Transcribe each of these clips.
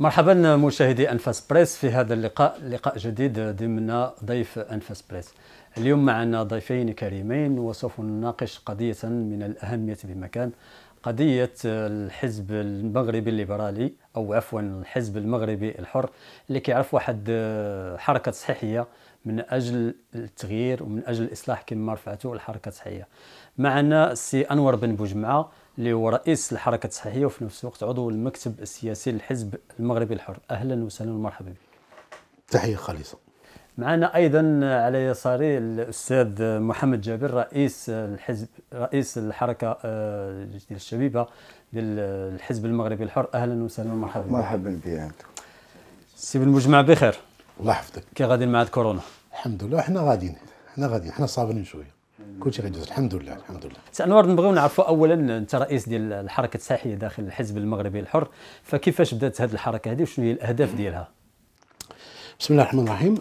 مرحبا مشاهدي انفاس بريس في هذا اللقاء لقاء جديد ضمن ضيف انفاس بريس اليوم معنا ضيفين كريمين وسوف نناقش قضية من الأهمية بمكان قضية الحزب المغربي الليبرالي أو عفوا الحزب المغربي الحر اللي كيعرف واحد حركة صحيحية من أجل التغيير ومن أجل الإصلاح كما رفعته الحركة الصحية معنا السي أنور بن بوجمعة اللي هو رئيس الحركه التصحيحيه وفي نفس الوقت عضو المكتب السياسي للحزب المغربي الحر اهلا وسهلا ومرحبا بك تحيه خالصه معنا ايضا على يساري الاستاذ محمد جابر رئيس الحزب رئيس الحركه ديال آه، الشبيبه ديال الحزب المغربي الحر اهلا وسهلا ومرحبا مرحبا بك سي بالمجمع بخير الله يحفظك كي غادي مع كورونا الحمد لله احنا غاديين احنا غاديين احنا صابرين شويه كل شيء غيدوز الحمد لله الحمد لله سي انوار نبغيو نعرفوا اولا انت رئيس ديال الحركه الساحيه داخل الحزب المغربي الحر فكيفاش بدات هذه الحركه هذه وشنو هي الاهداف ديالها بسم الله الرحمن الرحيم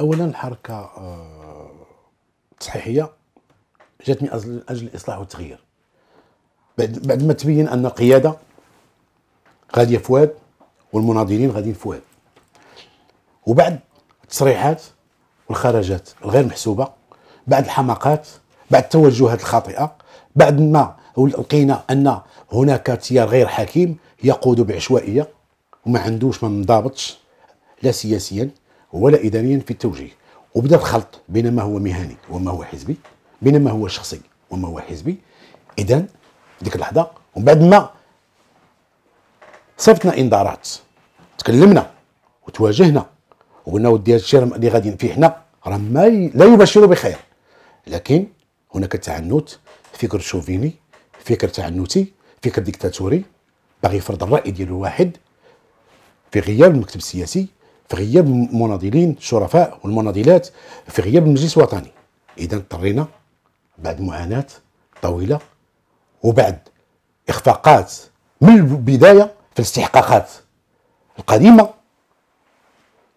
اولا الحركه التصحيحيه آه، جات من اجل الاصلاح والتغيير بعد بعد ما تبين ان القياده غاديه فؤاد والمناضلين غاديين فؤاد وبعد التصريحات والخرجات الغير محسوبه بعد الحماقات بعد التوجهات الخاطئه بعد ما لقينا ان هناك تيار غير حكيم يقود بعشوائيه وما عندوش ما منضبطش لا سياسيا ولا اداريا في التوجيه وبدا الخلط بين ما هو مهني وما هو حزبي بين ما هو شخصي وما هو حزبي اذا ديك اللحظه ومن بعد ما صيفطنا انذارات تكلمنا وتواجهنا وقلنا ودي هذا الشيء اللي غاديين فيه حنا راه ما لا يبشر بخير لكن هناك تعنت فكر شوفيني فكر تعنتي فكر ديكتاتوري باغي يفرض الراي ديالو واحد في غياب المكتب السياسي في غياب المناضلين الشرفاء والمناضلات في غياب المجلس الوطني اذا اضطرينا بعد معاناه طويله وبعد اخفاقات من البدايه في الاستحقاقات القديمه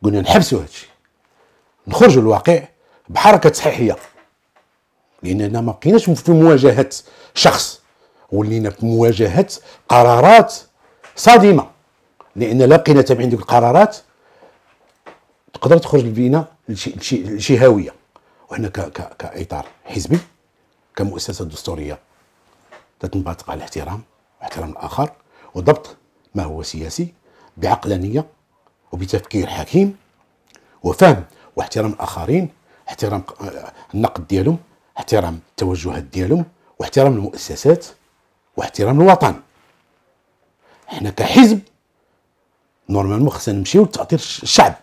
قلنا نحبسوا هادشي نخرجوا للواقع بحركه تصحيحيه لاننا ما بقيناش في مواجهه شخص ولينا في مواجهه قرارات صادمه لان لا بقينا تابعين ديك القرارات تقدر تخرج بينا لشي هاويه وحنا كاطار حزبي كمؤسسه دستوريه تتنبثق على الاحترام واحترام الاخر وضبط ما هو سياسي بعقلانيه وبتفكير حكيم وفهم واحترام الاخرين احترام آه، النقد ديالهم احترام التوجهات ديالهم واحترام المؤسسات واحترام الوطن حنا كحزب نورمالمون خصنا نمشيو لتاطير الشعب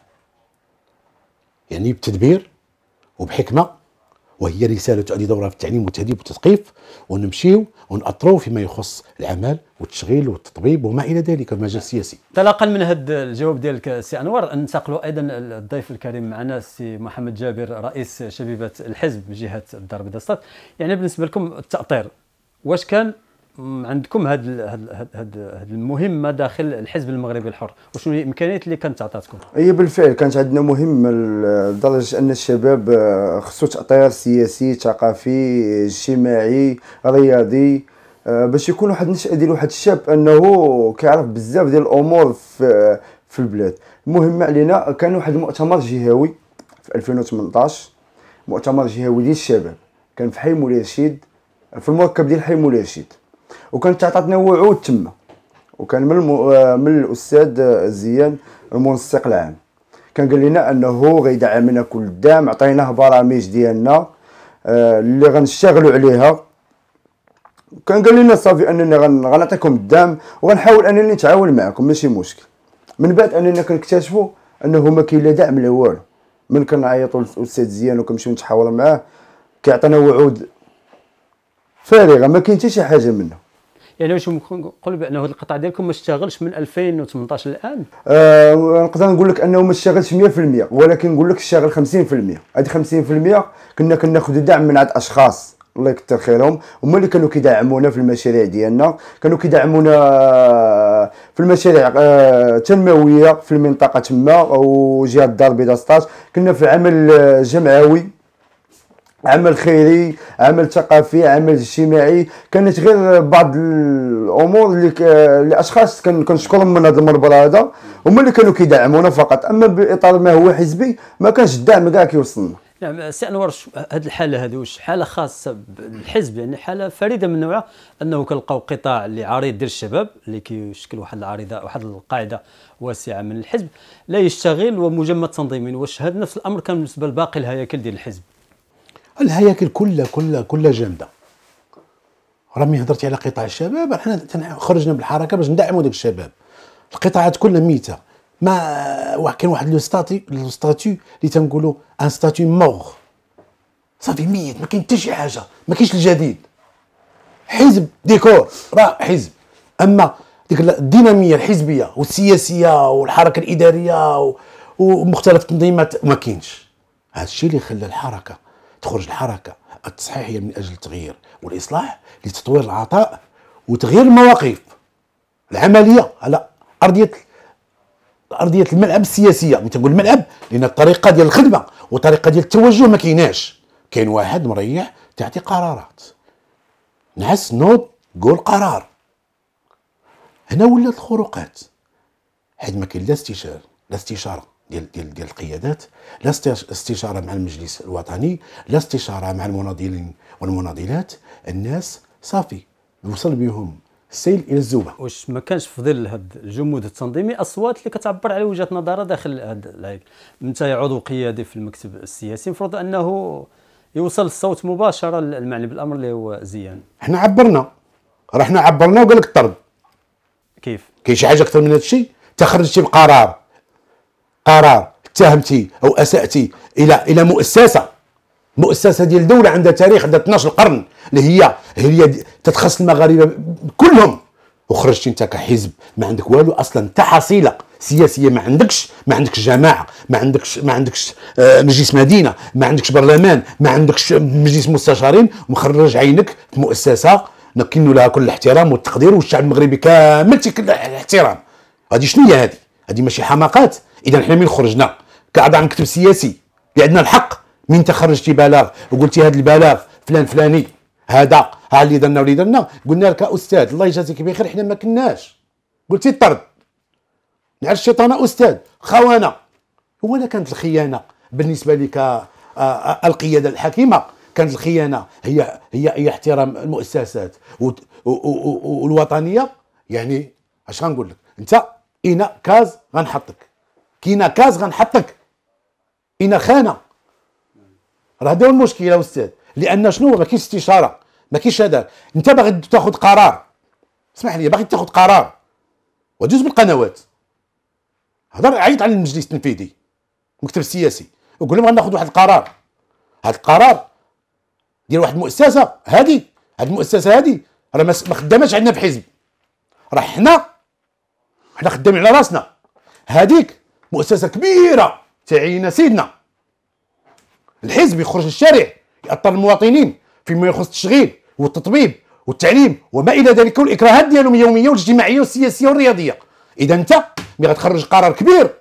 يعني بتدبير وبحكمه وهي رسالة تؤدي دورها في التعليم والتهذيب والتثقيف ونمشيو ونأطرو فيما يخص العمل والتشغيل والتطبيب وما إلى ذلك المجال السياسي انطلاقا من هذا الجواب ديالك سي أنور ننتقلوا أيضا الضيف الكريم معنا سي محمد جابر رئيس شبيبة الحزب بجهة الدار البيضاء يعني بالنسبة لكم التأطير واش كان عندكم هاد هاد هاد هاد المهمه داخل الحزب المغربي الحر وشنو هي الامكانيات اللي كانت عطاتكم هي بالفعل كانت عندنا مهمه لدرجه ان الشباب آه، خصو تاطير سياسي ثقافي اجتماعي رياضي آه، باش يكون واحد النشأة ديال واحد الشاب انه كيعرف بزاف ديال الامور في في البلاد المهمه علينا كان واحد المؤتمر جهوي في 2018 مؤتمر جهوي ديال الشباب كان في حي مولاي رشيد في المركب ديال حي مولاي رشيد وكانت تعطاتنا وعود تما وكان من المو... آه، من الاستاذ زيان المنسق العام كان قال لنا انه غيدعمنا كل الدعم عطيناه برامج ديالنا آه، اللي غنشتغلوا عليها كان قال لنا صافي انني غنعطيكم الدعم وغنحاول انني نتعاون معكم ماشي مشكل من بعد اننا كنكتشفوا انه ما كاين لا دعم لا والو من كنعيطوا للاستاذ زيان وكنمشيو نتحاوروا معاه كيعطينا وعود فارغه ما كاين حتى شي حاجه منها يعني واش ممكن نقول بان هذا القطاع ديالكم ما اشتغلش من 2018 للان آه نقدر نقول لك انه ما اشتغلش 100% ولكن نقول لك اشتغل 50% هذه 50% كنا كناخذ دعم من عند اشخاص الله يكثر خيرهم هما اللي كانوا كيدعمونا في المشاريع ديالنا كانوا كيدعمونا في المشاريع التنمويه آه، في المنطقه تما وجهه الدار البيضاء 16 كنا في عمل آه، جمعوي عمل خيري عمل ثقافي عمل اجتماعي كانت غير بعض الامور اللي الاشخاص كنشكرهم من هذا المنبر هذا هما اللي كانوا كيدعمونا فقط اما باطار ما هو حزبي ما كانش الدعم كاع كيوصلنا نعم سي انور هذه الحاله هذه واش حاله خاصه بالحزب يعني حاله فريده من نوعها انه كنلقاو قطاع اللي عريض ديال الشباب اللي كيشكل واحد العريضه واحد القاعده واسعه من الحزب لا يشتغل ومجمد تنظيمي واش هذا نفس الامر كان بالنسبه لباقي الهياكل ديال الحزب الهياكل كلها كلها كلها جامده راه هضرتي على قطاع الشباب حنا خرجنا بالحركه باش ندعموا داك الشباب القطاعات كلها ميته ما كاين واحد لو ستاتي لو ستاتي اللي تنقولوا ان ستاتي موغ صافي ميت ما كاين حتى شي حاجه ما كاينش الجديد حزب ديكور راه حزب اما ديك الديناميه الحزبيه والسياسيه والحركه الاداريه ومختلف التنظيمات ما كاينش هذا الشيء اللي خلى الحركه تخرج الحركة التصحيحية من أجل التغيير والإصلاح لتطوير العطاء وتغيير المواقف العملية على أرضية أرضية الملعب السياسية متى تقول الملعب لأن الطريقة ديال الخدمة والطريقة ديال التوجه ما كيناش كاين واحد مريح تعطي قرارات نعس نوض قول قرار هنا ولات الخروقات حيت ما كاين لا استشارة لا استشارة ديال ديال ديال القيادات لا استشاره مع المجلس الوطني لا استشاره مع المناضلين والمناضلات الناس صافي وصل بهم السيل الى الزوبه واش ما كانش في ظل هذا الجمود التنظيمي اصوات اللي كتعبر على وجهه نظرها داخل هذا العيب انت عضو قيادي في المكتب السياسي المفروض انه يوصل الصوت مباشره للمعني بالامر اللي هو زيان حنا عبرنا راه حنا عبرنا وقال لك الطرد كيف كاين شي حاجه اكثر من هذا الشيء تخرجتي بقرار قرار اتهمتي او اساتي الى الى مؤسسه مؤسسه ديال دوله عندها تاريخ عندها 12 قرن اللي هي هي تتخص المغاربه كلهم وخرجتي انت كحزب ما عندك والو اصلا حتى حصيله سياسيه ما عندكش ما عندكش جماعه ما عندكش ما عندكش آه، مجلس مدينه ما عندكش برلمان ما عندكش مجلس مستشارين مخرج عينك في مؤسسه نكن لها كل الاحترام والتقدير والشعب المغربي كامل تيكل الاحترام هذه شنو هي هذه هذه ماشي حماقات اذا حنا من خرجنا كاعضاء مكتب سياسي اللي عندنا الحق من تخرجتي بلاغ وقلتي هذا البلاغ فلان فلاني هذا ها اللي درنا واللي درنا قلنا لك استاذ الله يجازيك بخير حنا ما كناش قلتي الطرد نعرف الشيطان استاذ خوانا هو لا كانت الخيانه بالنسبه لك آه، آه، القياده الحكيمه كانت الخيانه هي هي هي احترام المؤسسات والوطنيه يعني اش غنقول لك انت اين كاز غنحطك كينا كاز غنحطك اين خانه راه هذا هو المشكله استاذ لان شنو ما كاينش استشاره ما كاينش هذا انت باغي تاخذ قرار اسمح لي باغي تاخذ قرار ودوز بالقنوات هضر عيط على المجلس التنفيذي المكتب السياسي وقول لهم غناخذ واحد القرار هذا القرار ديال واحد المؤسسه هذه هاد المؤسسه هذه راه ما خداماش عندنا في حزب راه حنا حنا خدامين على راسنا هذيك مؤسسه كبيره تعيين سيدنا الحزب يخرج للشارع يأطر المواطنين فيما يخص التشغيل والتطبيب والتعليم وما الى ذلك والاكراهات ديالهم اليوميه والاجتماعيه والسياسيه والرياضيه اذا انت ملي غتخرج قرار كبير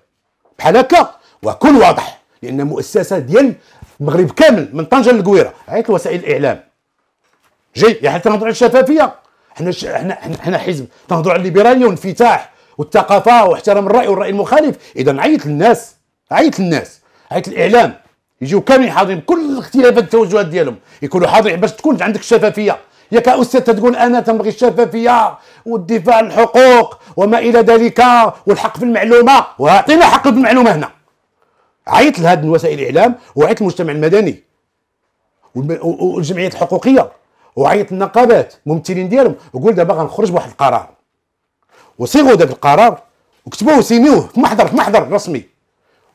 بحال هكا وكن واضح لان مؤسسه ديال المغرب كامل من طنجه للقويره عيط لوسائل الاعلام جاي يا حيت على الشفافيه حنا حنا حنا حزب تنهضروا على الليبراليه والانفتاح والثقافه واحترام الراي والراي المخالف اذا عيط للناس عيط للناس عيط للاعلام يجيو كاملين حاضرين بكل اختلافات التوجهات ديالهم يكونوا حاضرين باش تكون عندك الشفافيه يا كاستاذ تقول انا تنبغي الشفافيه والدفاع عن الحقوق وما الى ذلك والحق في المعلومه واعطينا حق في المعلومه هنا عيط لهذه وسائل الاعلام وعيط المجتمع المدني والجمعيات الحقوقيه وعيط النقابات ممثلين ديالهم وقول دابا غنخرج بواحد القرار وصيغوا ذاك القرار وكتبوه وسينيوه في محضر في محضر رسمي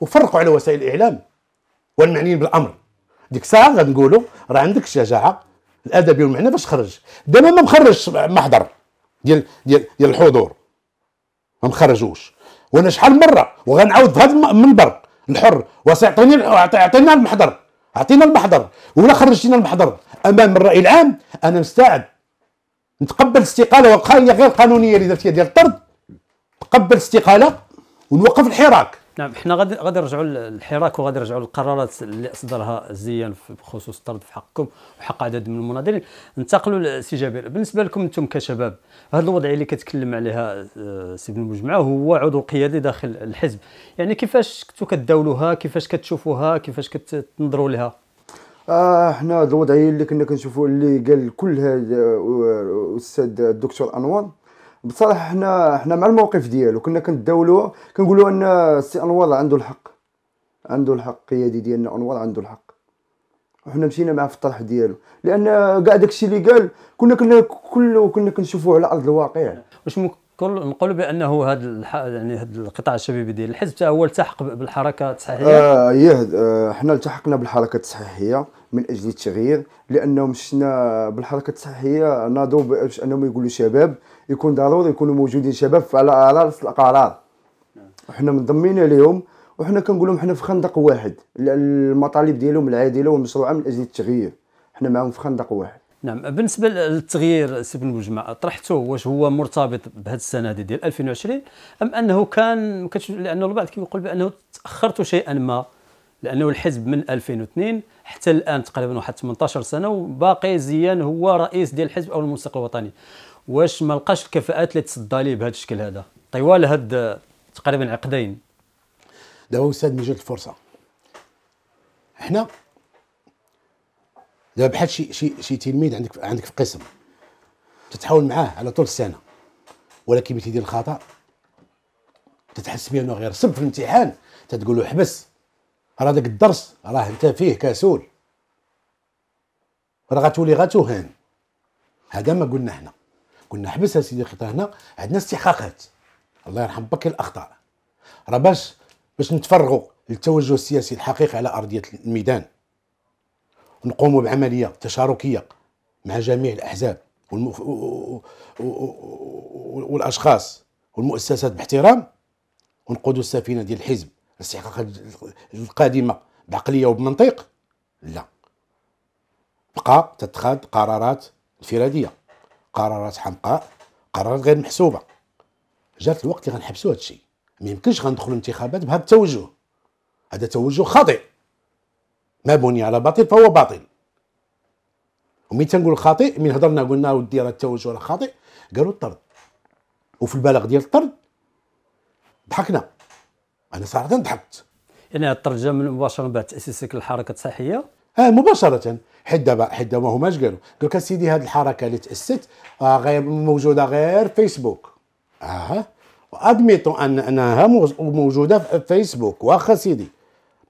وفرقوا على وسائل الاعلام والمعنيين بالامر ديك الساعه غنقولوا راه عندك الشجاعه الادبي والمعنى باش خرج دابا ما مخرجش محضر ديال ديال ديال الحضور ما مخرجوش وانا شحال مره وغنعاود في هذا المنبر الحر وسيعطيني اعطينا المحضر اعطينا المحضر ولا خرجتينا المحضر امام الراي العام انا مستعد نتقبل الاستقاله وقائيه غير قانونيه اللي درتيها ديال الطرد نتقبل الاستقاله ونوقف الحراك نعم حنا غادي غادي نرجعوا للحراك وغادي نرجعوا للقرارات اللي اصدرها زيان بخصوص الطرد في حقكم وحق عدد من المناضلين ننتقلوا لسي جابر بالنسبه لكم انتم كشباب هذه الوضعيه اللي كتكلم عليها آه، سي بن المجمعه هو عضو قيادي داخل الحزب يعني كيفاش كنتوا كتداولوها كيفاش كتشوفوها كيفاش كتنظروا لها اه حنا هاد الوضعيه اللي كنا كنشوفوا اللي قال كل هذا الاستاذ آه، الدكتور انوار بصراحه حنا حنا مع الموقف ديالو كنا كنداولوه كنقولوا ان السي انوار عنده الحق عنده الحق قيادي ديالنا انوار عنده الحق وحنا مشينا معاه في الطرح ديالو لان كاع داكشي اللي قال كنا كنا كله كنا كنشوفوه على ارض الواقع واش كل نقول بانه هذا الح... يعني هذا القطاع الشبابي ديال الحزب حتى هو التحق بالحركه التصحيحيه آه يه احنا آه، التحقنا بالحركه التصحيحيه من اجل التغيير لانهم شفنا بالحركه التصحيحيه ناضوا باش انهم يقولوا شباب يكون ضروري يكونوا موجودين شباب على راس القرار احنا نعم. منضمين لهم وحنا كنقول لهم حنا في خندق واحد المطالب ديالهم العادله والمشروعه من اجل التغيير حنا معاهم في خندق واحد نعم بالنسبه للتغيير سي بن طرحته واش هو مرتبط بهذه السنه هذه ديال 2020 ام انه كان كتشوف لانه البعض كيقول بانه تاخرت شيئا ما لانه الحزب من 2002 حتى الان تقريبا واحد 18 سنه وباقي زيان هو رئيس ديال الحزب او المستقبل الوطني واش ما لقاش الكفاءات اللي تصدى ليه بهذا الشكل هذا طوال هاد تقريبا عقدين دابا استاذ مجال الفرصه حنا دابا بحال شي شي شي تلميذ عندك عندك في قسم تتحاول معاه على طول السنه ولكن ملي تيدير الخطا تتحس بانه غير سب في الامتحان تتقول له حبس راه داك الدرس راه انت فيه كسول راه غتولي غتهان هذا ما قلنا حنا قلنا حبس سيدي الخطا هنا عندنا استحقاقات الله يرحم باك الاخطاء راه باش باش نتفرغوا للتوجه السياسي الحقيقي على ارضيه الميدان نقوم بعمليه تشاركيه مع جميع الاحزاب والمف... والاشخاص والمؤسسات باحترام ونقودوا السفينه ديال الحزب الاستحقاقات القادمه بعقليه وبمنطق لا بقى تتخذ قرارات انفراديه قرارات حمقاء قرارات غير محسوبه جات الوقت اللي غنحبسوا هذا الشيء ما يمكنش غندخلوا الانتخابات بهذا التوجه هذا توجه خاطئ ما بني على باطل فهو باطل ومين تنقول خاطئ من هضرنا قلنا ودي راه التوجه راه خاطئ قالوا الطرد وفي البلاغ ديال الطرد ضحكنا انا صراحه ضحكت يعني الطرد جا من مباشره بعد تاسيسك للحركه الصحيه اه مباشره حيت دابا حيت دابا هما اش قالوا قال لك سيدي هذه الحركه اللي تاسست آه غير موجوده غير فيسبوك اه وادميتو ان انها موجوده في فيسبوك واخا سيدي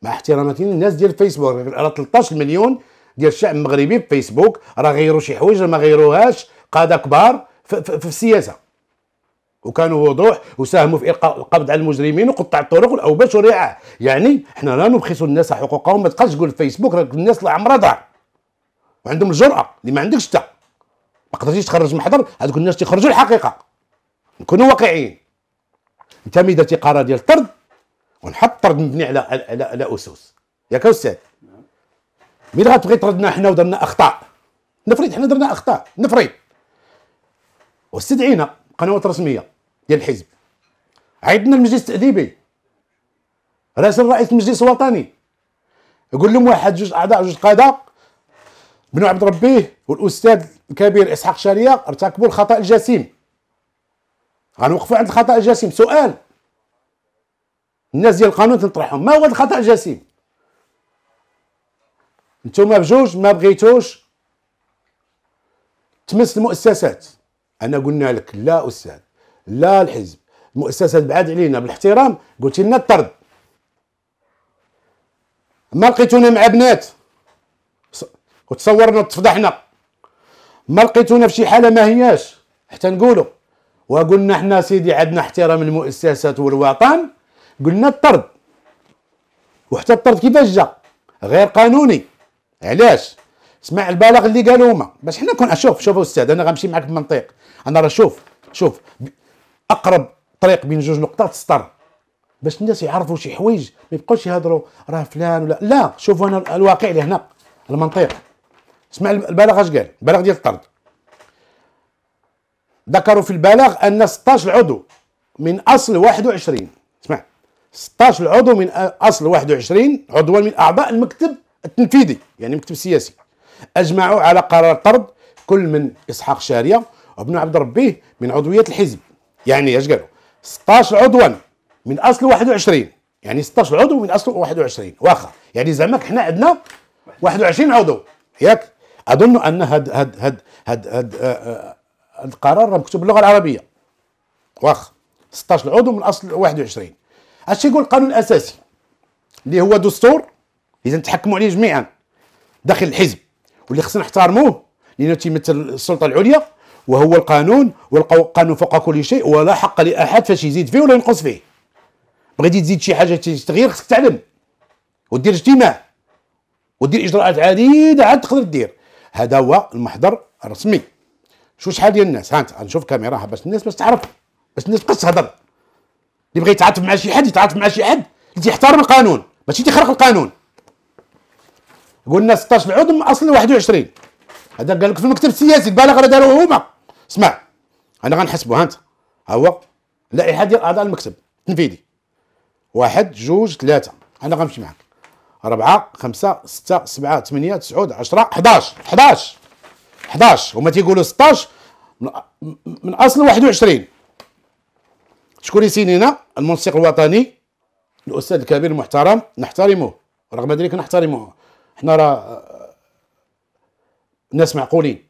مع احتراماتي الناس ديال الفيسبوك راه 13 مليون ديال الشعب المغربي في فيسبوك راه غيروا شي حوايج ما غيروهاش قاده كبار في, في, في السياسه وكانوا وضوح وساهموا في القاء القبض على المجرمين وقطع الطرق والاوباش والرعاع يعني حنا لا نبخس الناس حقوقهم ما تبقاش تقول فيسبوك راك الناس اللي عمرها ضاع وعندهم الجرأه اللي ما عندكش انت ما قدرتيش تخرج من حضر هذوك الناس تيخرجوا الحقيقه نكونوا واقعيين انت درتي قرار ديال الطرد ونحط طرد مبني على على على اسس ياك استاذ مي غتبغي طردنا حنا ودرنا اخطاء نفرض حنا درنا اخطاء نفرض واستدعينا قنوات رسميه ديال الحزب عيطنا المجلس التاديبي راسل رئيس المجلس الوطني يقول لهم واحد جوج اعضاء جوج قادة بنو عبد ربي والاستاذ الكبير اسحاق شاريه ارتكبوا الخطا الجسيم غنوقفوا عند الخطا الجسيم سؤال الناس ديال القانون تنطرحهم ما هو الخطا الجسيم نتوما بجوج ما بغيتوش تمس المؤسسات انا قلنا لك لا استاذ لا الحزب المؤسسات بعاد علينا بالاحترام قلت لنا الطرد ما لقيتونا مع بنات وتصورنا تفضحنا ما لقيتونا في شي حاله ما هياش حتى نقولوا وقلنا حنا سيدي عندنا احترام المؤسسات والوطن قلنا الطرد وحتى الطرد كيفاش جا غير قانوني علاش سمع البلاغ اللي قالوا هما باش حنا كون شوف شوف استاذ انا غنمشي معك بالمنطق انا راه شوف شوف اقرب طريق بين جوج نقطات سطر باش الناس يعرفوا شي حوايج ما يبقاوش يهضروا راه فلان ولا لا شوفوا انا الواقع اللي هنا المنطق اسمع البلاغ اش قال البلاغ ديال الطرد ذكروا في البلاغ ان 16 عضو من اصل 21 اسمع 16 عضو من اصل 21 عضوا من اعضاء المكتب التنفيذي يعني المكتب السياسي اجمعوا على قرار طرد كل من اسحاق شاريه وابن عبد ربيه من عضويه الحزب يعني اش قالوا 16 عضوا من اصل 21 يعني 16 عضو من اصل 21 واخا يعني زعما حنا عندنا 21 عضو ياك اظن ان هاد هاد هاد هاد هاد القرار آه، آه، مكتوب باللغه العربيه واخا 16 عضو من اصل 21 اش يقول القانون الاساسي اللي هو دستور اذا نتحكموا عليه جميعا داخل الحزب واللي خصنا نحترموه لانه تيمثل السلطه العليا وهو القانون والقانون فوق كل شيء ولا حق لاحد فاش يزيد فيه ولا ينقص فيه بغيتي تزيد شي حاجه تغيير خصك تعلم ودير اجتماع ودير اجراءات عديده عاد تقدر دير هذا هو المحضر الرسمي شو شحال ديال الناس هانت نشوف غنشوف كاميرا باش الناس باش تعرف باش الناس تبقى تهضر اللي بغى يتعاطف مع شي حد يتعاطف مع شي حد اللي تيحترم القانون ماشي تيخرق القانون قلنا 16 العضو من اصل 21 هذا قال لك في المكتب السياسي راه داروه هما اسمع انا ها انت ها هو لائحه ديال اعضاء المكتب تنفيذي واحد جوج ثلاثه انا غنمشي معاك أربعة خمسة ستة سبعة ثمانية تسعود عشرة 11 11 11 هما تيقولوا 16 من اصل 21 شكون يسينينا المنسق الوطني الاستاذ الكبير المحترم نحترمه رغم ذلك نحترمه حنا راه آه، ناس معقولين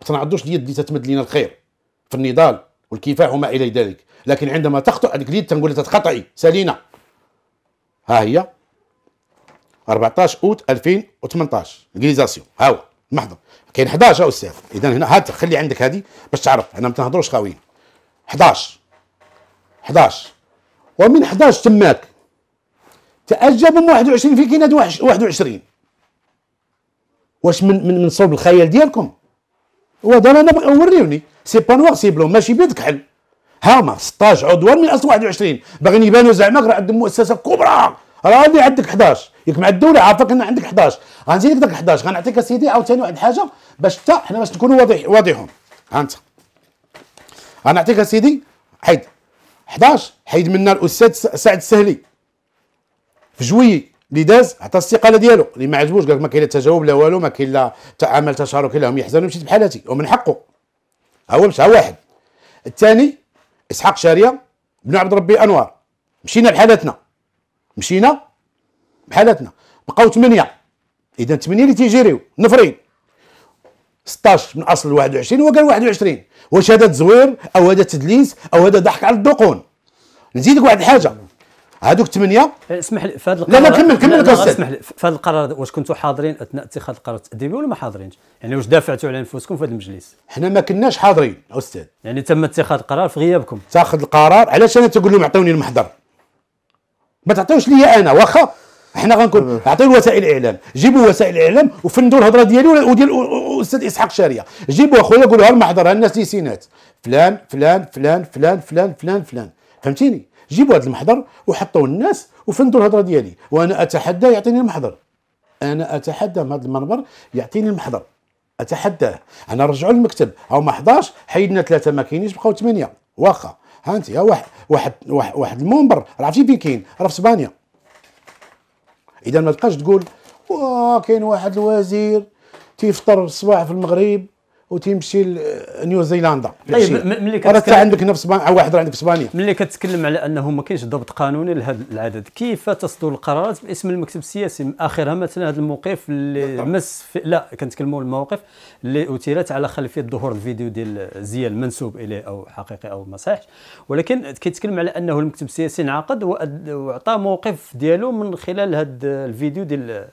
ما تنعضوش اليد اللي تتمد لنا الخير في النضال والكفاح وما الى ذلك لكن عندما تخطئ هذيك اليد تنقول تتخطئي سالينا ها هي 14 اوت 2018 ليغيزاسيون ها هو محضر كاين 11 يا استاذ اذا هنا هات خلي عندك هذه باش تعرف انا ما تنهضروش خاويين 11 11 ومن 11 تماك تأجبهم 21 في كيناد 21 واش من من من صوب الخيال ديالكم وهذا انا وريوني سي با نوار سي بلون ماشي بيد كحل هاما 16 عضوان من اصل 21 باغيين يبانوا زعما راه عندهم مؤسسه كبرى راه اللي عندك 11 ياك مع الدوله عارفك ان عندك 11 غنزيدك داك 11 غنعطيك اسيدي عاوتاني واحد الحاجه باش حتى حنا باش نكونوا واضح واضحهم ها انت غنعطيك اسيدي حيد 11 حيد منا الاستاذ سعد السهلي في جويي اللي داز عطى الاستقاله ديالو اللي ما عجبوش قال لك ما كاين لا تجاوب لا والو ما كاين لا تعامل تشاركي لهم يحزنوا مشيت بحالتي ومن حقه هو مشى واحد الثاني اسحاق شاريه بن عبد ربي انوار مشينا بحالتنا مشينا بحالتنا بقاو ثمانيه اذا ثمانيه اللي تيجيريو نفرين 16 من اصل 21 هو قال 21 واش هذا تزوير او هذا تدليس او هذا ضحك على الدقون نزيدك واحد الحاجه هذوك ثمانيه اسمح لي في هذا القرار لا لا كمل كمل اسمح لي في هذا القرار واش كنتوا حاضرين اثناء اتخاذ القرار التاديبي ولا ما حاضرينش؟ يعني واش دافعتوا على نفوسكم في هذا المجلس؟ حنا ما كناش حاضرين استاذ يعني تم اتخاذ القرار في غيابكم تاخذ القرار علاش انا تقول لهم اعطوني المحضر ما تعطيوش لي انا واخا حنا غنكون أه. عطيو الوسائل الاعلام جيبوا وسائل الاعلام وفندوا الهضره ديالي وديال الاستاذ اسحاق شاريه جيبوا اخويا ها المحضر الناس اللي سينات فلان فلان فلان فلان فلان فلان فلان فهمتيني جيبوا هذا المحضر وحطوا الناس وفندوا الهضره ديالي وانا اتحدى يعطيني المحضر انا اتحدى من هذا المنبر يعطيني المحضر اتحداه انا رجعوا للمكتب هاو ما 11 حيدنا ثلاثه ما كاينينش بقاو ثمانيه واخا ها انت واحد واحد واحد المنبر عرفتي فين كاين راه في اسبانيا اذا ما تبقاش تقول واه كاين واحد الوزير تيفطر الصباح في المغرب وتيمشي لنيوزيلندا طيب ملي كتتكلم عندك نفس في واحد راه عندك في اسبانيا ملي كتكلم على انه ما كاينش ضبط قانوني لهذا العدد كيف تصدر القرارات باسم المكتب السياسي اخرها مثلا هذا الموقف اللي مس في لا كنتكلموا المواقف اللي اثيرت على خلفيه ظهور الفيديو ديال زيال منسوب اليه او حقيقي او ما صحيحش ولكن كيتكلم على انه المكتب السياسي انعقد وعطى موقف ديالو من خلال هذا الفيديو ديال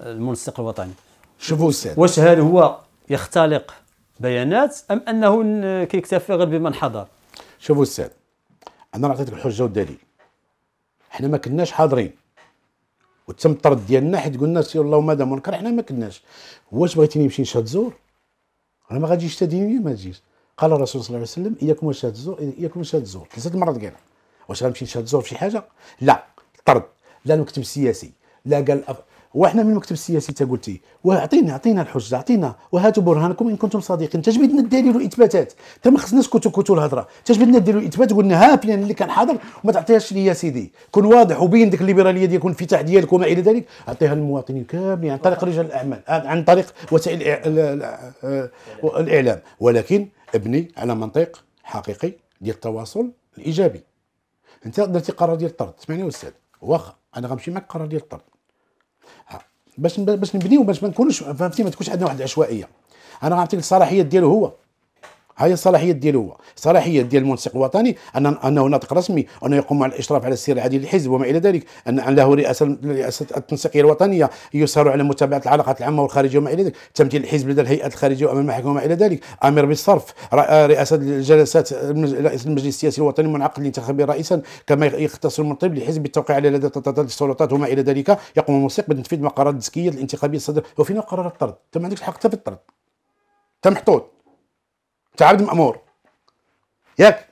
المنسق الوطني شوفوا استاذ واش هذا هو يختلق بيانات ام انه كيكتفي غير بمن حضر شوفوا استاذ انا نعطيك عطيتك الحجه والدليل حنا ما كناش حاضرين وتم الطرد ديالنا حيت قلنا سير الله وماذا منكر حنا ما كناش واش بغيتيني نمشي نشهد زور انا ما غاديش تديني ما تجيش قال الرسول صلى الله عليه وسلم اياكم وشهد الزور اياكم وشهد الزور ثلاثه مرات قالها واش غنمشي نشهد الزور في شي حاجه لا طرد لا المكتب السياسي لا قال واحنا من المكتب السياسي تقولتي قلتي واعطينا اعطينا الحجه اعطينا وهاتوا برهانكم ان كنتم صادقين تجبدنا الدليل والاثباتات حتى ما خصناش كتو كتو الهضره تجبدنا الدليل والاثبات قلنا ها فلان يعني اللي كان حاضر وما تعطيهاش لي يا سيدي كن واضح وبين ديك الليبراليه ديالك والانفتاح ديالك وما الى ذلك اعطيها للمواطنين كاملين عن طريق رجال الاعمال عن طريق وسائل الاعلام ولكن ابني على منطق حقيقي ديال التواصل الايجابي انت درتي قرار ديال الطرد سمعني استاذ واخا انا غنمشي معك قرار ديال الطرد باش باش نبنيو باش ما نكونش فهمتي ما تكونش عندنا واحد العشوائيه انا غنعطيك الصلاحيات ديالو هو هاي الصلاحيات ديالو هو صلاحيات ديال المنسق الوطني ان انه ناطق رسمي انه يقوم على الاشراف على السير العادي للحزب وما الى ذلك ان له رئاسه رئاسه التنسيقيه الوطنيه يسهر على متابعه العلاقات العامه والخارجيه وما الى ذلك تمثيل الحزب لدى الهيئه الخارجيه وامام المحكمه وما الى ذلك امر بالصرف آه، رئاسه الجلسات رئيس المجلس السياسي الوطني المنعقد لانتخابه رئيسا كما يختص المنطب للحزب بالتوقيع على لدى السلطات وما الى ذلك يقوم المنسق بتنفيذ مقرات قرارات الانتخابيه الصدر وفينا قرار الطرد انت ما عندكش الحق حتى في الطرد انت محطوط تاع عبد مامور ياك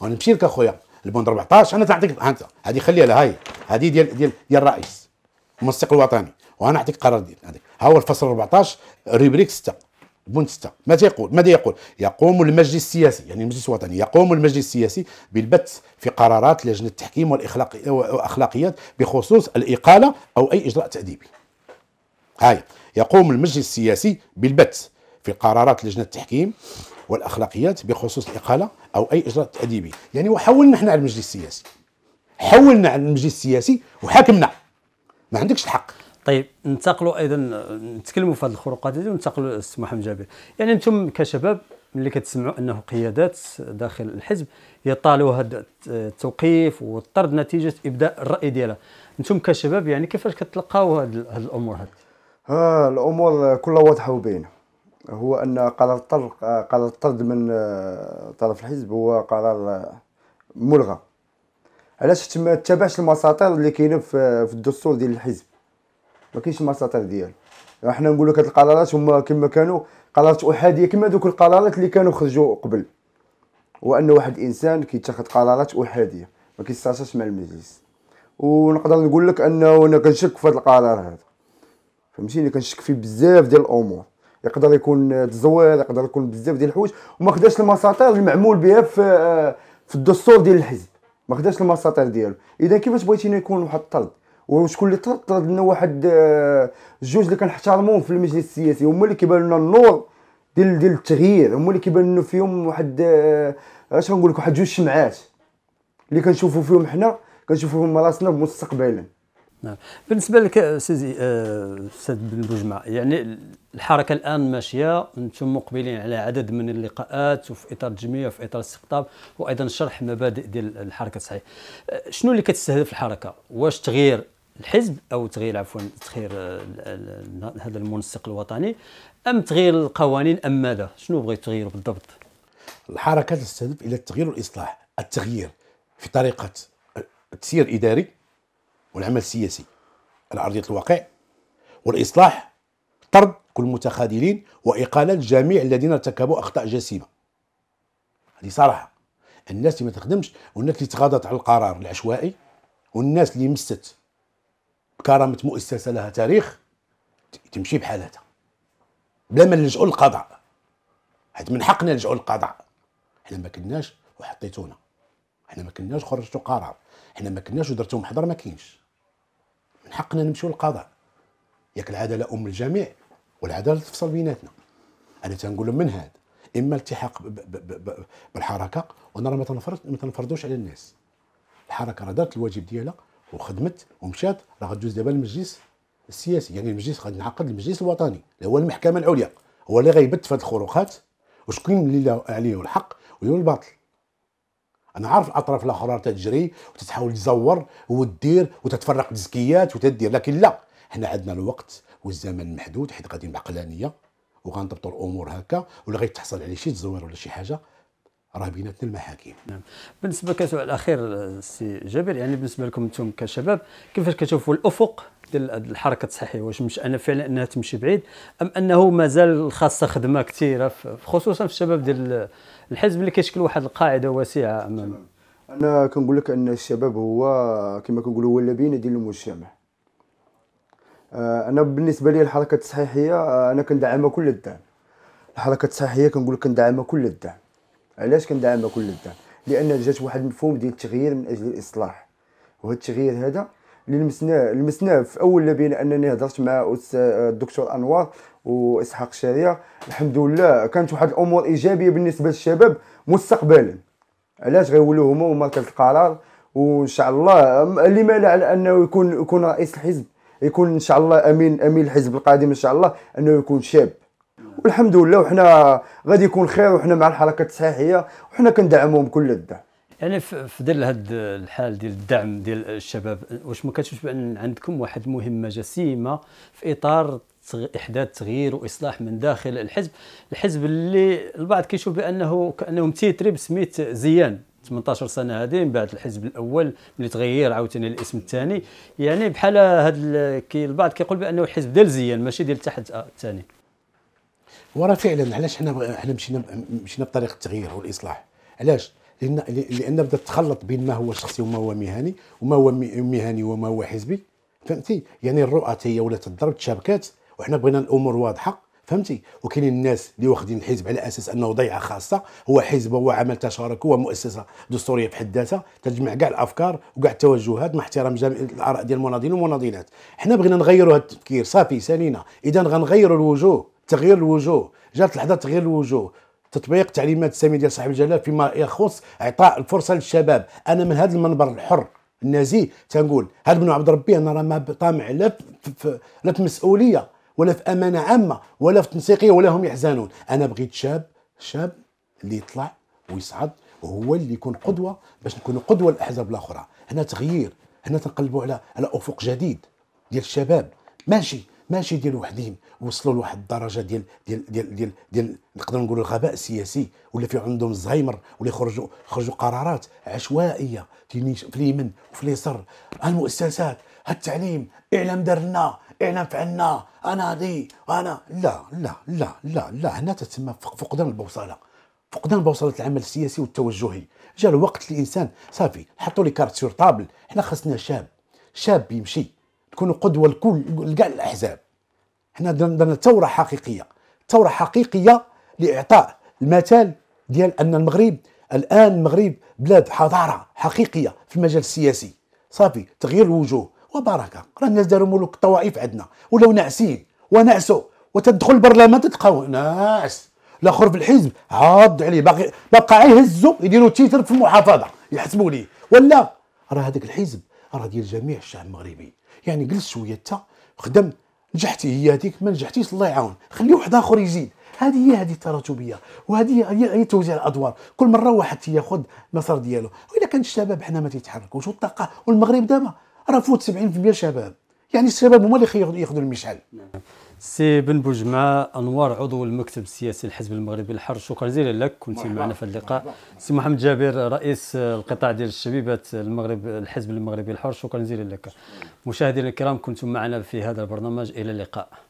ونمشي لك اخويا البوند 14 انا تعطيك انت هذه خليها لهاي هاي هذه ديال ديال ديال الرئيس المنسق الوطني وانا نعطيك قرار ديال هذيك ها هو الفصل 14 ريبريك 6 البوند 6 ماذا يقول ماذا يقول يقوم المجلس السياسي يعني المجلس الوطني يقوم المجلس السياسي بالبت في قرارات لجنه التحكيم والاخلاق واخلاقيات بخصوص الاقاله او اي اجراء تاديبي هاي يقوم المجلس السياسي بالبت في قرارات لجنه التحكيم والاخلاقيات بخصوص الاقاله او اي اجراء تاديبي يعني وحولنا احنا على المجلس السياسي حولنا على المجلس السياسي وحاكمنا ما عندكش الحق طيب ننتقلوا ايضا نتكلموا في هذه الخروقات هذه وننتقلوا للسي محمد جابر يعني انتم كشباب ملي كتسمعوا انه قيادات داخل الحزب يطالوا هذا التوقيف والطرد نتيجه ابداء الراي ديالها انتم كشباب يعني كيفاش كتلقاو هذه الامور هذه آه الامور كلها واضحه وباينه هو ان قرار الطرد قرار الطرد من آه، طرف الحزب هو قرار ملغى علاش ما تبعش المساطير اللي كاينه في الدستور ديال الحزب ما كاينش المساطير ديالو احنا نقول لك هاد القرارات هما كما كانوا قرارات احاديه كما دوك القرارات اللي كانوا خرجوا قبل وان واحد الانسان كيتخذ قرارات احاديه ما كيستعصاش مع المجلس ونقدر نقول لك انه انا كنشك في هذا القرار هذا فهمتيني كنشك فيه بزاف ديال الامور يقدر يكون تزوير يقدر يكون بزاف ديال الحوايج وما خداش المساطير المعمول بها في آه، في الدستور ديال الحزب ما خداش المساطير ديالو اذا كيفاش بغيتينا يكون واحد الطرد وشكون اللي طرد طرد لنا واحد آه، جوج اللي كنحترموهم في المجلس السياسي هما اللي كيبان لنا النور ديال ديال التغيير هما اللي كيبان لنا فيهم واحد آه، اش غنقول لك واحد جوج شمعات اللي كنشوفوا فيهم حنا كنشوفوا فيهم راسنا مستقبلا نعم بالنسبه لك آه، سيدي استاذ آه، بن بوجمع يعني الحركه الان ماشيه انتم مقبلين على عدد من اللقاءات وفي اطار تجميع وفي اطار استقطاب وايضا شرح مبادئ ديال الحركه صحيح آه، شنو اللي كتستهدف الحركه واش تغيير الحزب او تغيير عفوا تغيير هذا المنسق الوطني ام تغيير القوانين ام ماذا شنو بغيت تغير بالضبط الحركه تستهدف الى التغيير والاصلاح التغيير في طريقه التسيير الاداري والعمل السياسي على أرضية الواقع والإصلاح طرد كل المتخاذلين وإقالة جميع الذين ارتكبوا أخطاء جسيمة هذه صراحة الناس اللي ما تخدمش والناس اللي تغاضت على القرار العشوائي والناس اللي مست بكرامة مؤسسة لها تاريخ تمشي بحالاتها بلا ما نلجؤوا للقضاء حيت من حقنا نلجؤوا للقضاء حنا ما كناش وحطيتونا حنا ما كناش خرجتوا قرار حنا ما كناش ودرتوا محضر ما كاينش حقنا نمشيو للقضاء ياك العداله ام الجميع والعداله تفصل بيناتنا انا تنقول من هذا اما التحاق بالحركه وانا راه ما تنفرضوش على الناس الحركه راه دارت الواجب ديالها وخدمت ومشات راه غدوز دابا المجلس السياسي يعني المجلس غادي نعقد المجلس الوطني اللي هو المحكمه العليا هو اللي غيبت في هذه الخروقات وشكون اللي له عليه الحق وله الباطل انا عارف الاطراف الاخرى تجري وتتحاول تزور وتدير وتتفرق تزكيات وتدير لكن لا حنا عندنا الوقت والزمن محدود حيت غاديين بعقلانيه وغنضبطوا الامور هكا ولا تحصل على شي تزوير ولا شي حاجه راه بيناتنا المحاكم نعم بالنسبه كسؤال اخير سي جابر يعني بالنسبه لكم انتم كشباب كيفاش كتشوفوا الافق تبدل الحركه التصحيحيه واش مش انا فعلا انها تمشي بعيد ام انه مازال خاصه خدمه كثيره خصوصا في الشباب ديال الحزب اللي كيشكل واحد القاعده واسعه امام انا كنقول لك ان الشباب هو كما كنقولوا هو اللبينه ديال المجتمع آه، انا بالنسبه لي الحركه التصحيحيه آه، انا كندعمها كل الدعم الحركه التصحيحيه كنقول لك كندعمها كل الدعم علاش كندعمها كل الدعم لان جات واحد المفهوم ديال التغيير من اجل الاصلاح وهذا التغيير هذا اللي لمسناه لمسناه في اول لبنه انني هضرت مع آه، الدكتور انوار واسحاق شاريه الحمد لله كانت واحد الامور ايجابيه بالنسبه للشباب مستقبلا علاش غيولوا هما ومركز القرار وان شاء الله اللي ما على انه يكون يكون رئيس الحزب يكون ان شاء الله امين امين الحزب القادم ان شاء الله انه يكون شاب والحمد لله وحنا غادي يكون خير وحنا مع الحركه التصحيحيه وحنا كندعمهم كل الدعم يعني في ظل هذا الحال ديال الدعم ديال الشباب واش ما كتشوفش بان عندكم واحد مهمه جسيمه في اطار احداث تغيير واصلاح من داخل الحزب الحزب اللي البعض كيشوف بانه كانه متيتري بسميت زيان 18 سنه هذه من بعد الحزب الاول ملي تغير عاوتاني الاسم الثاني يعني بحال هذا كي البعض كيقول بانه الحزب ديال زيان ماشي ديال تحت آه، الثاني وراه فعلا علاش حنا حنا مشينا مشينا بطريق التغيير والاصلاح علاش لان لان بدات تخلط بين ما هو شخصي وما هو مهني وما هو مهني وما هو حزبي فهمتي يعني الرؤى هي ولات الضرب تشابكات وحنا بغينا الامور واضحه فهمتي وكاينين الناس اللي واخدين الحزب على اساس انه ضيعه خاصه هو حزب هو عمل تشارك هو مؤسسه دستوريه في حد ذاتها تجمع كاع الافكار وكاع التوجهات مع احترام جميع الاراء ديال المناضلين والمناضلات حنا بغينا نغيروا هذا التفكير صافي سالينا اذا غنغيروا الوجوه تغيير الوجوه جات لحظه تغيير الوجوه تطبيق تعليمات الساميه ديال صاحب الجلاله فيما يخص اعطاء الفرصه للشباب انا من هذا المنبر الحر النازي تنقول هذا بن عبد ربي انا راه ما طامع لا في لا في مسؤوليه ولا في امانه عامه ولا في تنسيقيه ولا هم يحزنون انا بغيت شاب شاب اللي يطلع ويصعد وهو اللي يكون قدوه باش نكونوا قدوه للاحزاب الاخرى هنا تغيير هنا تنقلبوا على على افق جديد ديال الشباب ماشي ماشي ديال وحدين وصلوا لواحد الدرجه ديال ديال ديال ديال, ديال نقدر نقولوا الغباء السياسي ولا في عندهم الزهايمر ولا يخرجوا خرجوا قرارات عشوائيه في اليمن وفي اليسار المؤسسات التعليم اعلام دار لنا اعلام فعلنا انا دي انا لا لا لا لا لا هنا تتسمى فقدان البوصله فقدان بوصله العمل السياسي والتوجهي جا الوقت الانسان صافي حطوا لي كارت سور طابل حنا خصنا شاب شاب يمشي تكونوا قدوه لكل لكاع الاحزاب حنا درنا ثوره حقيقيه ثوره حقيقيه لاعطاء المثال ديال ان المغرب الان المغرب بلاد حضاره حقيقيه في المجال السياسي صافي تغيير الوجوه وبركه راه الناس داروا ملوك الطوائف عندنا ولاو ناعسين ونعسوا وتدخل البرلمان تتلقاو ناعس الاخر في الحزب عاض عليه باقي بقى يهزوا يديروا تيتر في المحافظه يحسبوا ليه ولا راه هذاك الحزب راه ديال جميع الشعب المغربي يعني جلس شويه انت خدم نجحتي هي هذيك ما نجحتيش الله يعاون خلي واحد اخر يزيد هذه هي هذه التراتبيه وهذه هي توزيع الادوار كل مره واحد ياخذ المسار ديالو واذا كان الشباب حنا ما تيتحركوش والطاقه والمغرب دابا راه فوت 70% شباب يعني الشباب هما اللي ياخذوا المشعل نعم. سي بن بوجمعة انوار عضو المكتب السياسي الحزب المغربي الحر شكرا جزيلا لك كنت معنا في اللقاء سي محمد جابر رئيس القطاع ديال الشبيبات المغرب الحزب المغربي الحر شكرا جزيلا لك مشاهدينا الكرام كنتم معنا في هذا البرنامج الى اللقاء